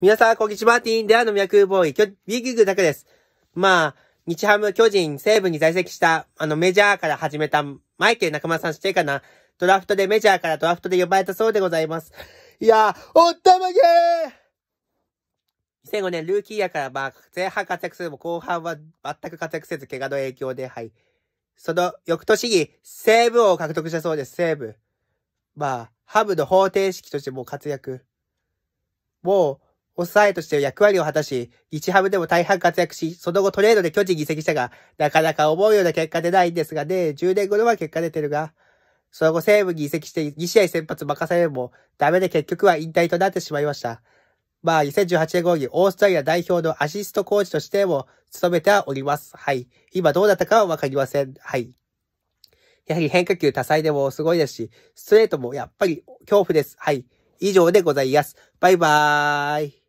皆さん、こんにちは。ティーンミあの脈ボーイ、ビギグだけです。まあ、日ハム、巨人、西部に在籍した、あの、メジャーから始めた、マイケル中村さん知ってるかなドラフトで、メジャーからドラフトで呼ばれたそうでございます。いやー、おったまげー !2005 年、ルーキーやから、まあ、前半活躍するも、後半は全く活躍せず、怪我の影響で、はい。その、翌年に、西部を獲得したそうです、西部。まあ、ハムの方程式としても活躍。もう、抑えとして役割を果たし、日ハムでも大半活躍し、その後トレードで巨人に移籍したが、なかなか思うような結果出ないんですがね、10年後では結果出てるが、その後西武に移籍して2試合先発任されるも、ダメで結局は引退となってしまいました。まあ、2018年後にオーストラリア代表のアシストコーチとしても務めてはおります。はい。今どうだったかはわかりません。はい。やはり変化球多彩でもすごいですし、ストレートもやっぱり恐怖です。はい。以上でございます。バイバーイ。